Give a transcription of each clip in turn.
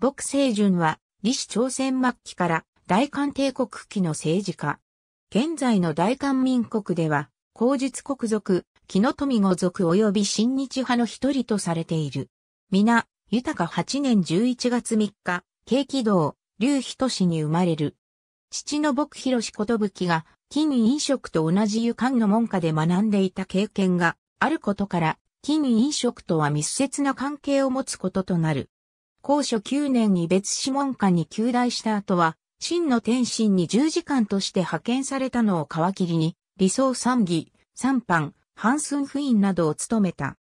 朴清順は、李氏朝鮮末期から大韓帝国期の政治家。現在の大韓民国では、皇術国族、木の富語族及び新日派の一人とされている。皆、豊か8年11月3日、慶喜道、劉仁氏に生まれる。父の僕広寿が、金飲食と同じ湯間の門下で学んでいた経験があることから、金飲食とは密接な関係を持つこととなる。高所9年に別諮問下に旧大した後は、真の天心に十字官として派遣されたのを皮切りに、理想三義、三藩、半寸府院などを務めた。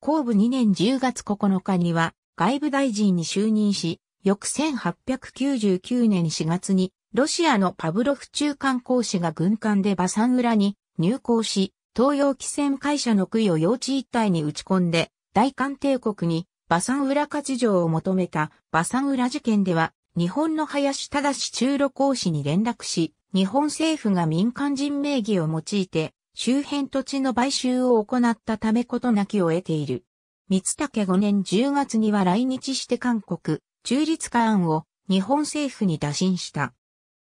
後部2年10月9日には、外部大臣に就任し、翌1899年4月に、ロシアのパブロフ中間公使が軍艦でバサン浦に入港し、東洋汽船会社の杭を用地一帯に打ち込んで、大韓帝国にバサン浦勝城を求めたバサン浦事件では、日本の林正中路公使に連絡し、日本政府が民間人名義を用いて、周辺土地の買収を行ったためことなきを得ている。三竹5年10月には来日して韓国、中立化案を日本政府に打診した。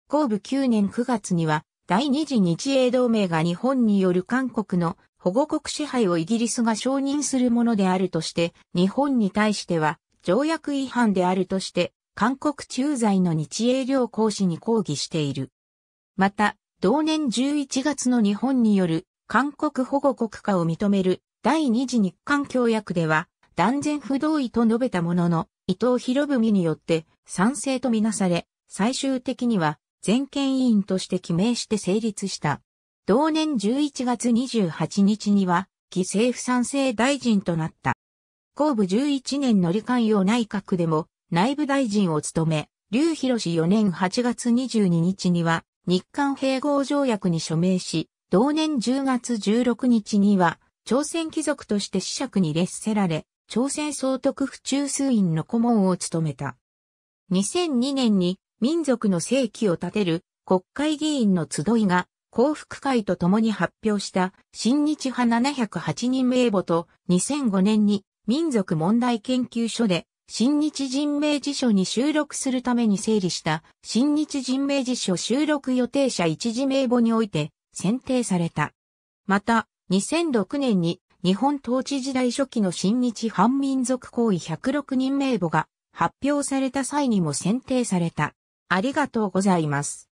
後部9年9月には、第二次日英同盟が日本による韓国の保護国支配をイギリスが承認するものであるとして、日本に対しては条約違反であるとして、韓国駐在の日英両公使に抗議している。また、同年11月の日本による韓国保護国家を認める第二次日韓協約では、断然不同意と述べたものの、伊藤博文によって賛成とみなされ、最終的には全権委員として記名して成立した。同年11月28日には、既政府賛成大臣となった。後部11年の理官用内閣でも内部大臣を務め、劉広氏4年8月22日には日韓併合条約に署名し、同年10月16日には朝鮮貴族として子爵に列せられ、朝鮮総督府中枢院の顧問を務めた。2002年に民族の正規を立てる国会議員の集いが幸福会と共に発表した新日派708人名簿と2005年に民族問題研究所で新日人名辞書に収録するために整理した新日人名辞書収録予定者一時名簿において選定された。また、2006年に日本統治時代初期の新日反民族行為106人名簿が発表された際にも選定された。ありがとうございます。